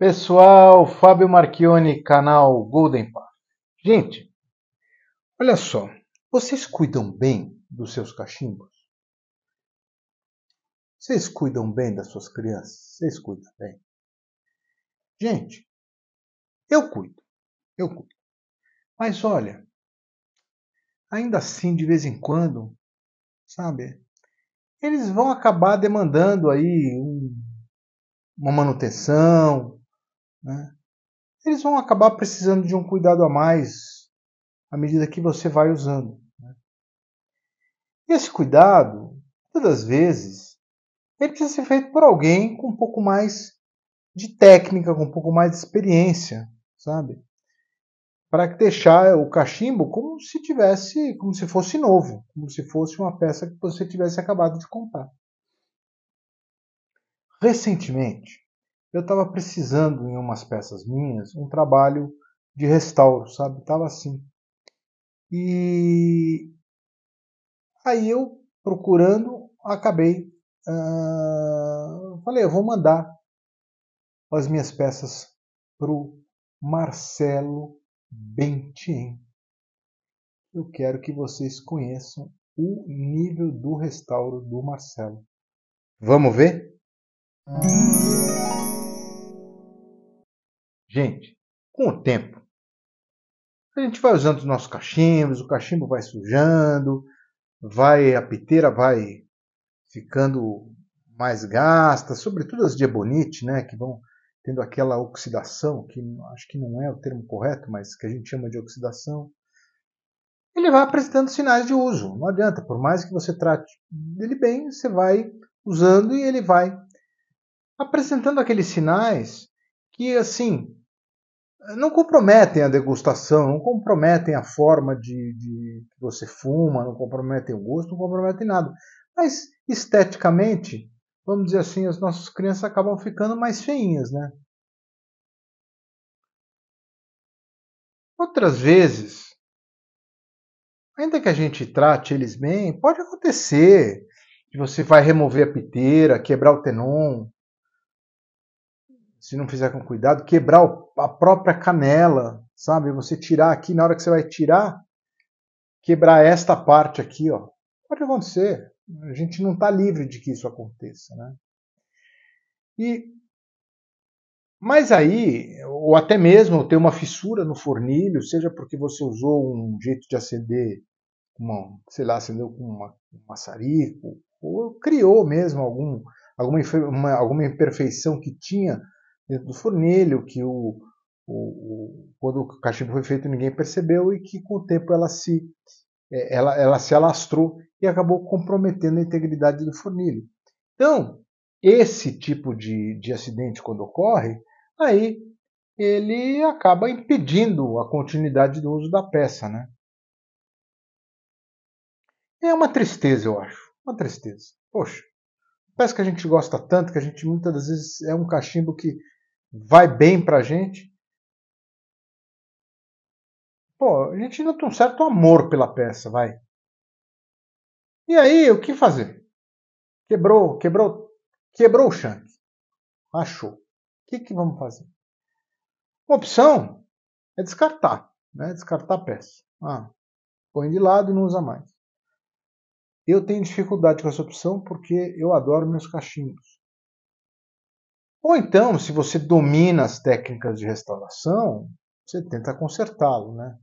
Pessoal, Fábio Marchione, canal Golden Path. Gente, olha só, vocês cuidam bem dos seus cachimbos? Vocês cuidam bem das suas crianças? Vocês cuidam bem? Gente, eu cuido, eu cuido. Mas olha, ainda assim, de vez em quando, sabe, eles vão acabar demandando aí uma manutenção, né, eles vão acabar precisando de um cuidado a mais à medida que você vai usando. Né. Esse cuidado, todas as vezes, ele precisa ser feito por alguém com um pouco mais de técnica, com um pouco mais de experiência, sabe? Para deixar o cachimbo como se tivesse, como se fosse novo, como se fosse uma peça que você tivesse acabado de comprar. Recentemente, eu estava precisando em umas peças minhas um trabalho de restauro, sabe? Tava assim. E aí eu procurando acabei uh, falei eu vou mandar as minhas peças pro Marcelo Bentien. Eu quero que vocês conheçam o nível do restauro do Marcelo. Vamos ver? Gente, com o tempo, a gente vai usando os nossos cachimbos, o cachimbo vai sujando, vai a piteira vai ficando mais gasta, sobretudo as de ebonite, né, que vão tendo aquela oxidação, que acho que não é o termo correto, mas que a gente chama de oxidação, ele vai apresentando sinais de uso. Não adianta, por mais que você trate dele bem, você vai usando e ele vai apresentando aqueles sinais que, assim, não comprometem a degustação, não comprometem a forma de, de, que você fuma, não comprometem o gosto, não comprometem nada. Mas esteticamente, vamos dizer assim, as nossas crianças acabam ficando mais feinhas, né? Outras vezes, ainda que a gente trate eles bem, pode acontecer que você vai remover a piteira, quebrar o tenon, se não fizer com cuidado, quebrar a própria canela, sabe? Você tirar aqui, na hora que você vai tirar, quebrar esta parte aqui, ó. Pode acontecer. A gente não está livre de que isso aconteça, né? E mas aí, ou até mesmo ter uma fissura no fornilho, seja porque você usou um jeito de acender, uma, sei lá, acendeu com uma, um maçarico, ou criou mesmo algum, alguma, uma, alguma imperfeição que tinha dentro do fornilho, que o, o, o, quando o cachimbo foi feito ninguém percebeu e que com o tempo ela se, é, ela, ela se alastrou e acabou comprometendo a integridade do fornilho. Então, esse tipo de, de acidente, quando ocorre, aí ele acaba impedindo a continuidade do uso da peça. Né? É uma tristeza, eu acho. Uma tristeza. Poxa, peça que a gente gosta tanto, que a gente muitas das vezes é um cachimbo que vai bem para gente. Pô, a gente ainda tem um certo amor pela peça, vai. E aí, o que fazer? Quebrou, quebrou, quebrou o chunk. Achou. O que, que vamos fazer? Uma opção é descartar, né? Descartar a peça. Ah, põe de lado e não usa mais. Eu tenho dificuldade com essa opção porque eu adoro meus cachimbos. Ou então, se você domina as técnicas de restauração, você tenta consertá-lo, né?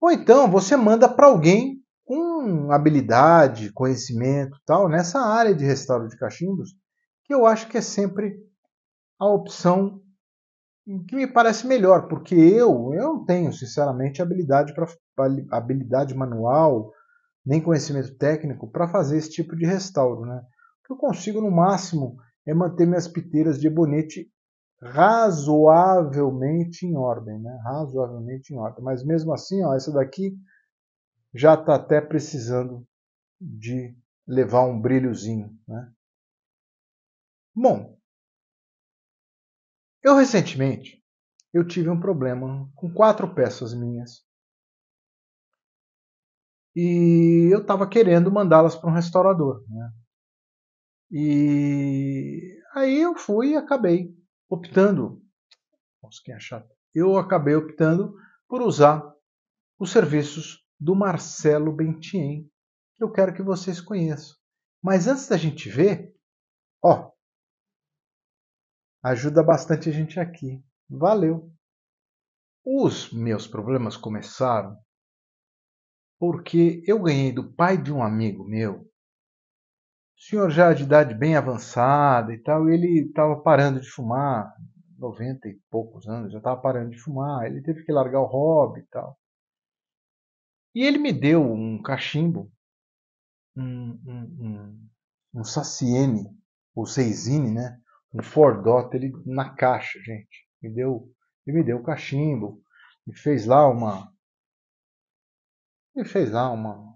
Ou então você manda para alguém com habilidade, conhecimento, tal, nessa área de restauro de cachimbos, que eu acho que é sempre a opção que me parece melhor, porque eu, eu não tenho, sinceramente, habilidade para habilidade manual, nem conhecimento técnico para fazer esse tipo de restauro, né? Eu consigo no máximo é manter minhas piteiras de ebonite razoavelmente em ordem, né? Razoavelmente em ordem. Mas mesmo assim, ó, essa daqui já está até precisando de levar um brilhozinho, né? Bom, eu recentemente eu tive um problema com quatro peças minhas e eu estava querendo mandá-las para um restaurador, né? E aí eu fui e acabei optando. Nossa, quem é chato. Eu acabei optando por usar os serviços do Marcelo Bentien, que eu quero que vocês conheçam. Mas antes da gente ver, ó, ajuda bastante a gente aqui. Valeu! Os meus problemas começaram porque eu ganhei do pai de um amigo meu senhor já de idade bem avançada e tal, ele estava parando de fumar, 90 e poucos anos, já estava parando de fumar, ele teve que largar o hobby e tal. E ele me deu um cachimbo, um, um, um, um Saciene, ou Seisine, né? Um Fordot, ele na caixa, gente. Me deu, ele me deu o cachimbo, e fez lá uma. Ele fez lá uma,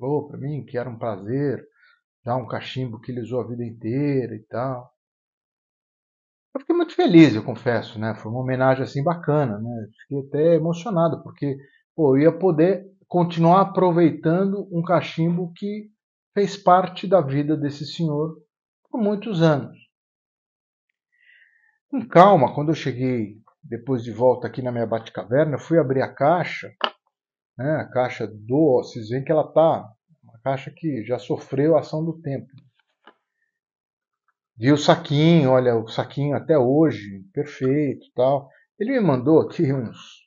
falou para mim que era um prazer dar um cachimbo que ele usou a vida inteira e tal. Eu fiquei muito feliz, eu confesso, né? Foi uma homenagem assim bacana, né? Fiquei até emocionado porque pô, eu ia poder continuar aproveitando um cachimbo que fez parte da vida desse senhor por muitos anos. Com calma, quando eu cheguei depois de volta aqui na minha bate-caverna, fui abrir a caixa né? A caixa do vocês veem que ela está, uma caixa que já sofreu a ação do tempo. E o saquinho, olha, o saquinho até hoje, perfeito tal. Ele me mandou aqui uns,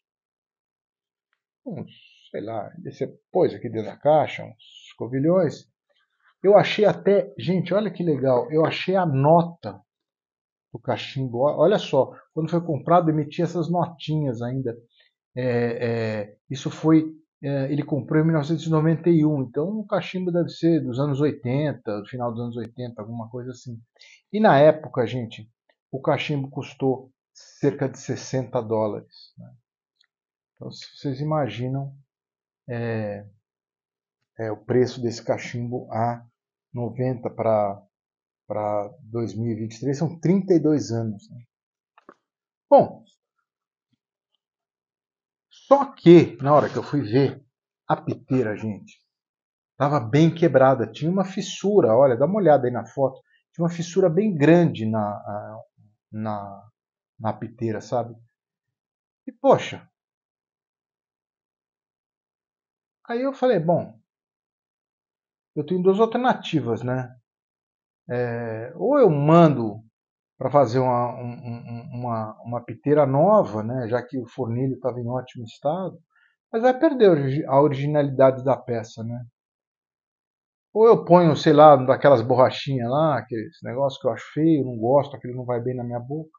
uns sei lá, você pôs aqui dentro da caixa, uns covilhões Eu achei até, gente, olha que legal, eu achei a nota do cachimbo. Olha só, quando foi comprado, emitia essas notinhas ainda. É, é, isso foi é, ele comprou em 1991, então o cachimbo deve ser dos anos 80, do final dos anos 80, alguma coisa assim. E na época, gente, o cachimbo custou cerca de 60 dólares. Né? Então, se vocês imaginam é, é, o preço desse cachimbo a 90 para 2023, são 32 anos. Né? Bom, só que, na hora que eu fui ver, a piteira, gente, estava bem quebrada. Tinha uma fissura, olha, dá uma olhada aí na foto. Tinha uma fissura bem grande na, na, na piteira, sabe? E, poxa. Aí eu falei, bom, eu tenho duas alternativas, né? É, ou eu mando para fazer uma, um, uma, uma piteira nova, né, já que o fornilho estava em ótimo estado, mas vai perder a originalidade da peça, né? Ou eu ponho, sei lá, daquelas borrachinhas lá, aqueles negócio que eu acho feio, não gosto, aquele não vai bem na minha boca.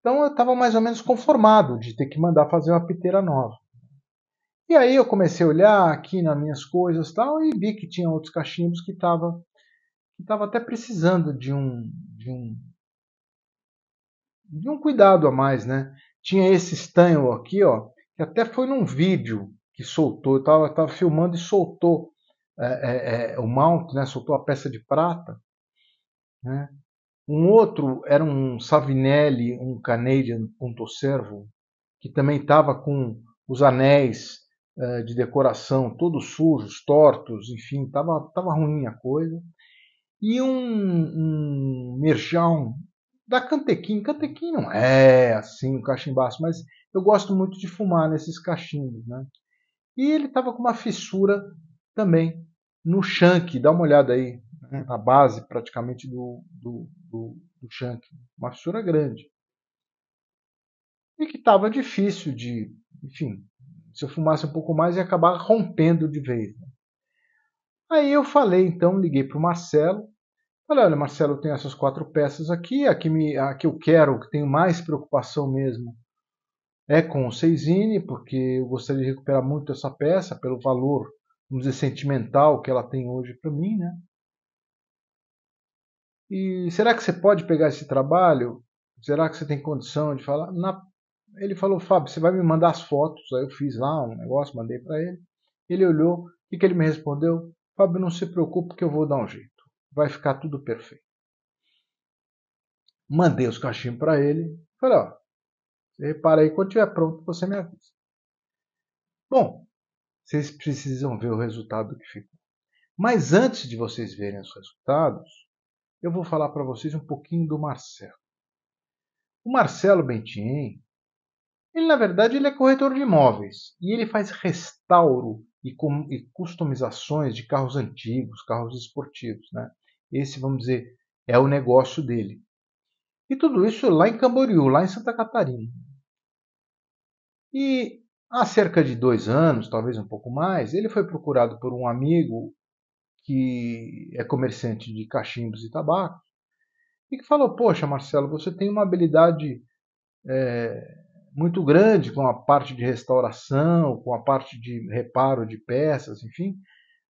Então eu estava mais ou menos conformado de ter que mandar fazer uma piteira nova. E aí eu comecei a olhar aqui nas minhas coisas tal e vi que tinha outros cachimbos que estava que tava até precisando de um, de um de um cuidado a mais, né? Tinha esse estanho aqui, ó, que até foi num vídeo que soltou, eu tava, tava filmando e soltou é, é, é o mount, né? Soltou a peça de prata, né? Um outro era um Savinelli, um Canadian ponto servo, que também estava com os anéis eh, de decoração, todos sujos, tortos, enfim, tava, tava ruim a coisa. E um, um merjão da Cantequim. Cantequim não é assim um cachimbaço, mas eu gosto muito de fumar nesses cachimbos, né? E ele estava com uma fissura também no shank, dá uma olhada aí, uhum. na base praticamente do, do, do, do shank, uma fissura grande. E que estava difícil de, enfim, se eu fumasse um pouco mais ia acabar rompendo de vez. Né? Aí eu falei, então, liguei para o Marcelo. Falei, olha, Marcelo, tem essas quatro peças aqui, a que, me, a que eu quero, que tenho mais preocupação mesmo, é com o Seisine, porque eu gostaria de recuperar muito essa peça pelo valor, vamos dizer, sentimental que ela tem hoje para mim, né? E será que você pode pegar esse trabalho? Será que você tem condição de falar? Na ele falou, Fábio, você vai me mandar as fotos? Aí eu fiz lá um negócio, mandei para ele. Ele olhou, e que ele me respondeu? Fábio, não se preocupe que eu vou dar um jeito. Vai ficar tudo perfeito. Mandei os cachinhos para ele. Falei, ó, você repara aí, quando estiver pronto, você me avisa. Bom, vocês precisam ver o resultado que ficou. Mas antes de vocês verem os resultados, eu vou falar para vocês um pouquinho do Marcelo. O Marcelo Bentin ele, na verdade, ele é corretor de imóveis e ele faz restauro e, com, e customizações de carros antigos, carros esportivos. Né? Esse, vamos dizer, é o negócio dele. E tudo isso lá em Camboriú, lá em Santa Catarina. E há cerca de dois anos, talvez um pouco mais, ele foi procurado por um amigo que é comerciante de cachimbos e tabaco e que falou: Poxa, Marcelo, você tem uma habilidade é, muito grande com a parte de restauração, com a parte de reparo de peças, enfim.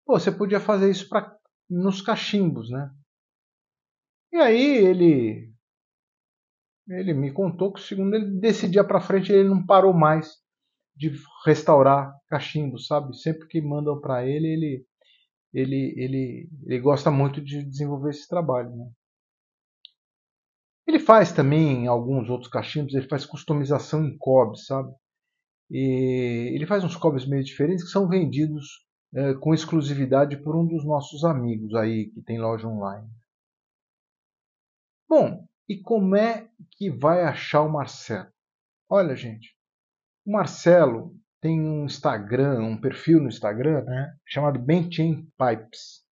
Pô, você podia fazer isso para nos cachimbos, né? E aí ele ele me contou que segundo ele decidia para frente ele não parou mais de restaurar cachimbos, sabe? Sempre que mandam para ele, ele ele ele ele gosta muito de desenvolver esse trabalho, né? Ele faz também em alguns outros cachimbos, ele faz customização em cobres, sabe? E ele faz uns cobres meio diferentes que são vendidos é, com exclusividade por um dos nossos amigos aí que tem loja online. Bom, e como é que vai achar o Marcelo? Olha, gente, o Marcelo tem um Instagram, um perfil no Instagram né, chamado Benchain Pipes.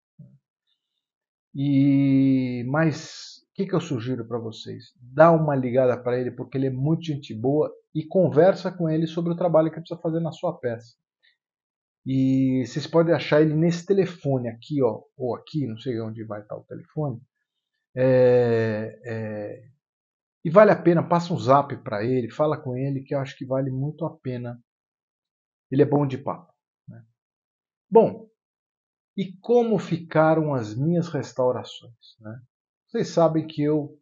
E mais que, que eu sugiro para vocês? Dá uma ligada para ele, porque ele é muito gente boa e conversa com ele sobre o trabalho que precisa fazer na sua peça. E vocês podem achar ele nesse telefone aqui, ó, ou aqui, não sei onde vai estar o telefone. É, é, e vale a pena, passa um zap para ele, fala com ele, que eu acho que vale muito a pena. Ele é bom de papo. Né? Bom, e como ficaram as minhas restaurações? Né? Vocês sabem que eu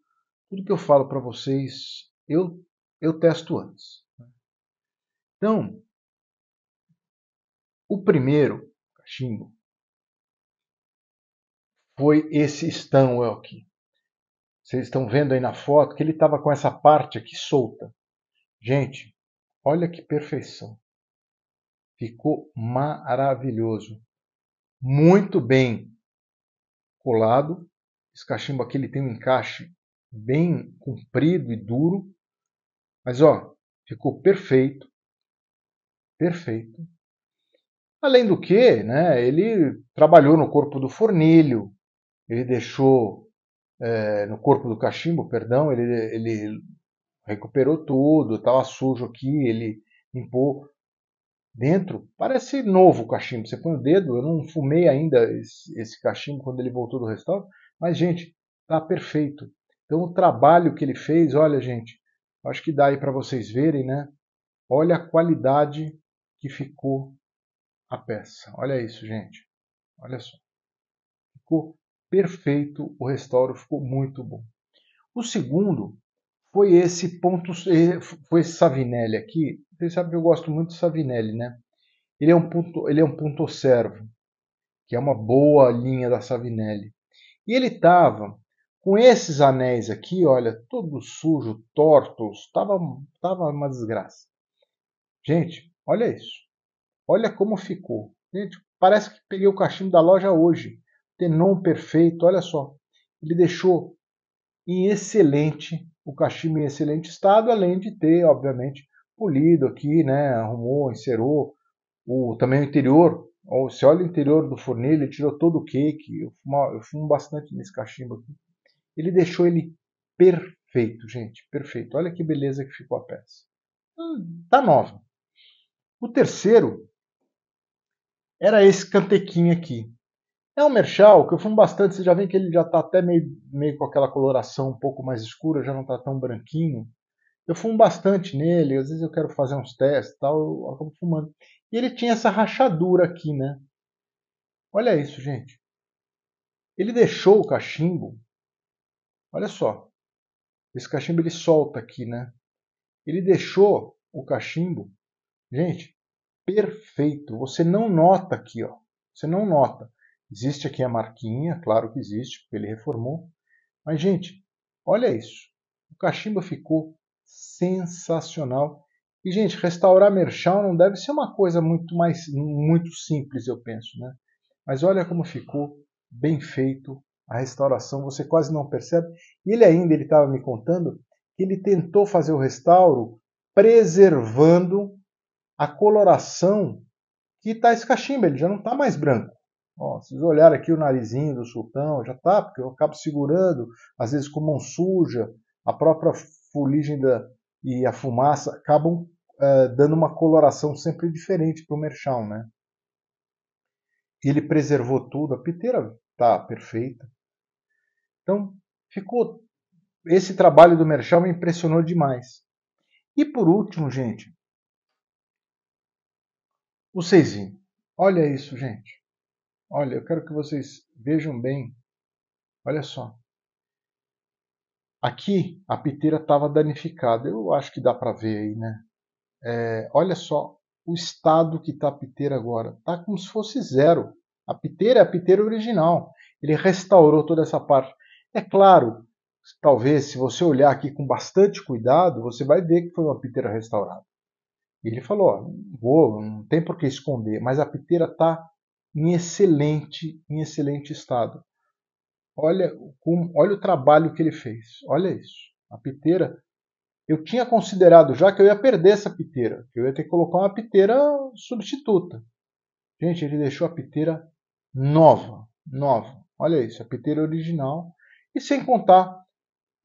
tudo que eu falo para vocês, eu eu testo antes. Né? Então, o primeiro cachimbo foi esse Stanwell aqui. Vocês estão vendo aí na foto que ele estava com essa parte aqui solta. Gente, olha que perfeição. Ficou maravilhoso. Muito bem colado. Esse cachimbo aqui ele tem um encaixe bem comprido e duro. Mas ó, ficou perfeito. Perfeito. Além do que, né, ele trabalhou no corpo do fornilho, ele deixou é, no corpo do cachimbo, perdão, ele, ele recuperou tudo, estava sujo aqui, ele limpou dentro. Parece novo o cachimbo. Você põe o dedo, eu não fumei ainda esse, esse cachimbo quando ele voltou do restaurante. Mas, gente, tá perfeito. Então, o trabalho que ele fez, olha, gente, acho que dá aí para vocês verem, né? Olha a qualidade que ficou a peça. Olha isso, gente. Olha só. Ficou perfeito o restauro, ficou muito bom. O segundo foi esse ponto, eh, foi esse Savinelli aqui. Vocês sabem que eu gosto muito do Savinelli, né? Ele é um ponto, ele é um ponto servo, que é uma boa linha da Savinelli. E ele estava com esses anéis aqui, olha, todo sujo, tortos, tava, tava uma desgraça. Gente, olha isso. Olha como ficou. Gente, parece que peguei o cachimbo da loja hoje. Tenon perfeito, olha só. Ele deixou em excelente, o cachimbo em excelente estado, além de ter, obviamente, polido aqui, né, arrumou, encerou o, também o interior ou você olha o interior do fornilho, ele tirou todo o cake. Eu fumo, eu fumo bastante nesse cachimbo aqui. Ele deixou ele perfeito, gente, perfeito. Olha que beleza que ficou a peça. Hum. tá nova. O terceiro era esse cantequinho aqui. É um merchal que eu fumo bastante, você já vê que ele já está até meio, meio com aquela coloração um pouco mais escura, já não está tão branquinho. Eu fumo bastante nele, às vezes eu quero fazer uns testes tal, eu acabo fumando. E ele tinha essa rachadura aqui, né? Olha isso, gente. Ele deixou o cachimbo. Olha só. Esse cachimbo ele solta aqui, né? Ele deixou o cachimbo, gente, perfeito. Você não nota aqui, ó. Você não nota. Existe aqui a marquinha, claro que existe, porque ele reformou. Mas, gente, olha isso. O cachimbo ficou sensacional e, gente, restaurar Merchão não deve ser uma coisa muito mais muito simples, eu penso, né? Mas olha como ficou bem feito a restauração, você quase não percebe. E ele ainda, ele estava me contando, que ele tentou fazer o restauro preservando a coloração que está esse cachimbo, ele já não está mais branco. Ó, vocês olharam aqui o narizinho do sultão, já está, porque eu acabo segurando, às vezes com mão suja, a própria fuligem da, e a fumaça acabam uh, dando uma coloração sempre diferente para o merchal, né? Ele preservou tudo, a piteira tá perfeita. Então, ficou esse trabalho do merchal me impressionou demais. E por último, gente, o seisinho. Olha isso, gente. Olha, eu quero que vocês vejam bem. Olha só. Aqui a piteira estava danificada, eu acho que dá para ver aí, né? É, olha só o estado que está a piteira agora, está como se fosse zero. A piteira é a piteira original, ele restaurou toda essa parte. É claro, talvez se você olhar aqui com bastante cuidado, você vai ver que foi uma piteira restaurada. Ele falou, ó, não vou, não tem por que esconder, mas a piteira está em excelente, em excelente estado. Olha, olha o trabalho que ele fez. Olha isso. A piteira. Eu tinha considerado já que eu ia perder essa piteira, que eu ia ter que colocar uma piteira substituta. Gente, ele deixou a piteira nova, nova. Olha isso, a piteira original. E sem contar, o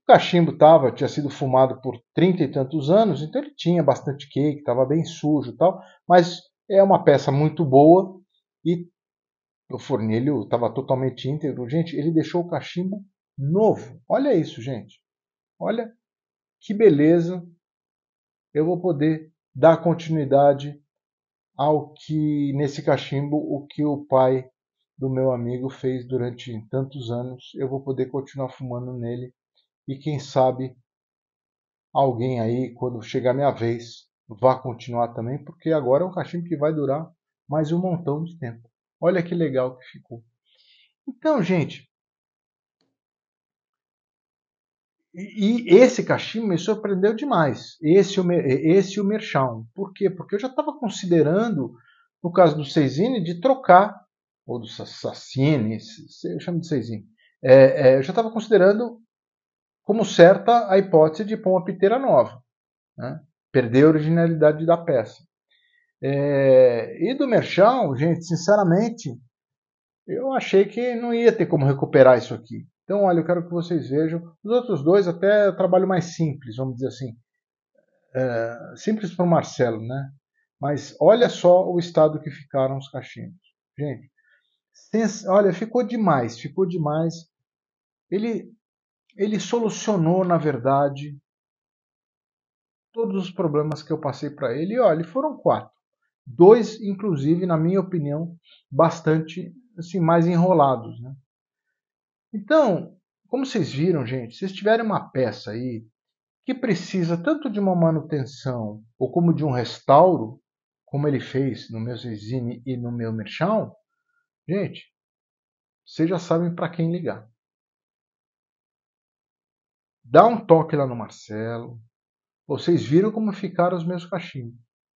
cachimbo tava, tinha sido fumado por trinta e tantos anos, então ele tinha bastante cake, estava bem sujo e tal, mas é uma peça muito boa e o fornilho estava totalmente íntegro. Gente, ele deixou o cachimbo novo. Olha isso, gente. Olha que beleza. Eu vou poder dar continuidade ao que nesse cachimbo o que o pai do meu amigo fez durante tantos anos, eu vou poder continuar fumando nele e quem sabe alguém aí quando chegar minha vez vá continuar também, porque agora é um cachimbo que vai durar mais um montão de tempo. Olha que legal que ficou. Então, gente, E esse cachimbo me surpreendeu demais, esse, esse o Merchão. Por quê? Porque eu já estava considerando, no caso do Seizine, de trocar, ou do Sassine, eu chamo de Seizine, é, é, eu já estava considerando como certa a hipótese de pôr uma piteira nova. Né? Perder a originalidade da peça. É, e do Merchão, gente, sinceramente, eu achei que não ia ter como recuperar isso aqui. Então, olha, eu quero que vocês vejam. Os outros dois até trabalho mais simples, vamos dizer assim. É, simples para o Marcelo, né? Mas olha só o estado que ficaram os cachimbos. Gente, olha, ficou demais, ficou demais. Ele, ele solucionou, na verdade, todos os problemas que eu passei para ele. E olha, foram quatro dois, inclusive, na minha opinião, bastante assim, mais enrolados. Né? Então, como vocês viram, gente, se vocês tiverem uma peça aí que precisa tanto de uma manutenção ou como de um restauro, como ele fez no meu Zine e no meu Merchão, gente, vocês já sabem para quem ligar. Dá um toque lá no Marcelo. Vocês viram como ficaram os meus cachimbos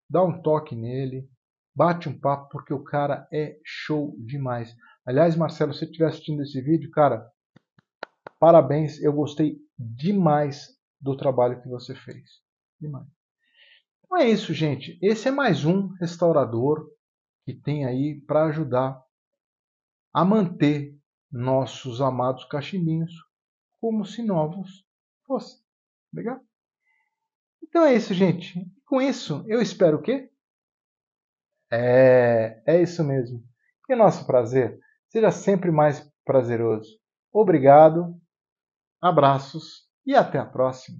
dá um toque nele, bate um papo, porque o cara é show demais. Aliás, Marcelo, se você estiver assistindo esse vídeo, cara, parabéns, eu gostei demais do trabalho que você fez. Demais. Então é isso, gente. Esse é mais um restaurador que tem aí para ajudar a manter nossos amados cachimbinhos como se novos fossem. Legal? Então é isso, gente. Com isso, eu espero o quê? É, é isso mesmo. Que nosso prazer seja sempre mais prazeroso. Obrigado, abraços e até a próxima.